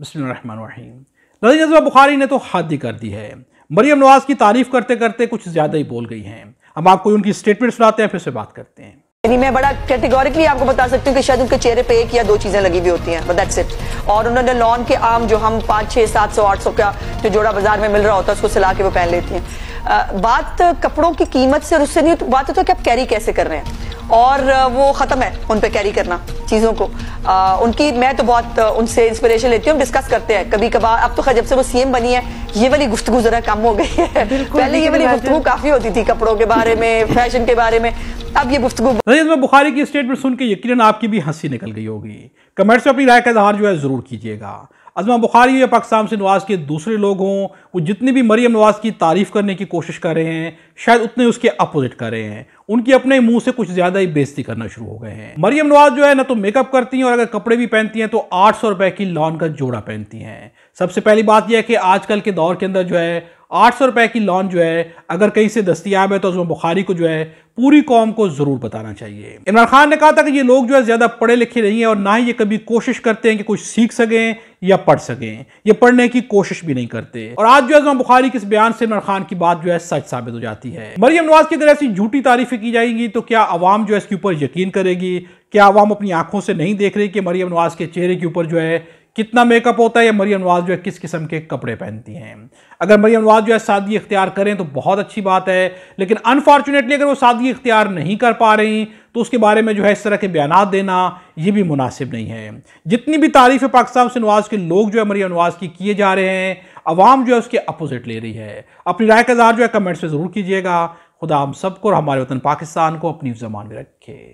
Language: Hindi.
बसमीम नजी नजमा बुखारी ने तो हद ही कर दी है मरीम नवाज़ की तारीफ़ करते करते कुछ ज़्यादा ही बोल गई हैं अब आपको उनकी स्टेटमेंट सुनाते हैं फिर से बात करते हैं यानी मैं बड़ा कैटेगोरिकली आपको बता सकती हूँ कि शायद उनके चेहरे पे एक या दो चीजें लगी हुई होती हैं बट दैट्स इट और उन्होंने लॉन के आम जो हम पाँच छः सात सौ आठ सौ का जो जोड़ा बाजार में मिल रहा होता है उसको सिला के वो पहन लेती हैं बात कपड़ों की कीमत से और उससे नहीं तो बात है तो कि आप कैरी कैसे कर रहे हैं और वो ख़त्म है उन पर कैरी करना चीज़ों को आ, उनकी मैं तो बहुत उनसे इंस्पिरेशन लेती हूँ डिस्कस करते हैं कभी कभार अब तो खैर जब से वो सीएम बनी है ये वाली गुफ्तु जरा कम हो गई है पहले ये वाली गुफ्तु काफ़ी होती थी कपड़ों के बारे में फैशन के बारे में अब ये गुफ्तु में बुखारी की स्टेटमेंट सुन के यकीन आपकी भी हंसी निकल गई होगी कमेंट्स में अपनी राय का इजहार जो है ज़रूर कीजिएगा अजमा बुखारी या पाकिस्तान से नवाज़ के दूसरे लोग हों वो जितनी भी मरीम नवाज़ की तारीफ़ करने की कोशिश कर रहे हैं शायद उतने उसके अपोजिट कर रहे हैं उनकी अपने मुंह से कुछ ज़्यादा ही बेजती करना शुरू हो गए हैं मरीम नवाज़ जो है ना तो मेकअप करती हैं और अगर कपड़े भी पहनती हैं तो आठ सौ रुपए की लॉन का जोड़ा पहनती हैं सबसे पहली बात यह है कि आजकल के दौर के अंदर जो है आठ सौ रुपये की लॉन जो है अगर कहीं से दस्तियाब है तो उसमें बुखारी को जो है पूरी कौम को ज़रूर बताना चाहिए इमरान खान ने कहा था कि ये लोग जो है ज़्यादा पढ़े लिखे नहीं हैं और ना ही ये कभी कोशिश करते हैं कि कुछ सीख सकें या पढ़ सकें ये पढ़ने की कोशिश भी नहीं करते और आज जो है बुखारी के इस बयान से इमरान खान की बात जो है सच साबित हो जाती है मरियम नवाज की अगर ऐसी झूठी तारीफें की जाएंगी तो क्या आवाम जो है इसके ऊपर यकीन करेगी क्या आवाम अपनी आंखों से नहीं देख रही कि मरियम नवाज के चेहरे के ऊपर जो है कितना मेकअप होता है या मरियम नवाज जो है किस किस्म के कपड़े पहनती हैं अगर मरियम नवाज जो है शादी इख्तियार करें तो बहुत अच्छी बात है लेकिन अनफॉर्चुनेटली अगर वो शादी इख्तियार नहीं कर पा रही तो उसके बारे में जो है इस तरह के बयान देना ये भी मुनासिब नहीं है जितनी भी तारीफ पाकिस्तान से नवाज के लोग जो है मरियम नवाज की किए जा रहे हैं अवाम जो है उसके अपोजिट ले रही है अपनी राय का जो है कमेंट्स में ज़रूर कीजिएगा खुदा हम सबको और हमारे वतन पाकिस्तान को अपनी जबान में रखे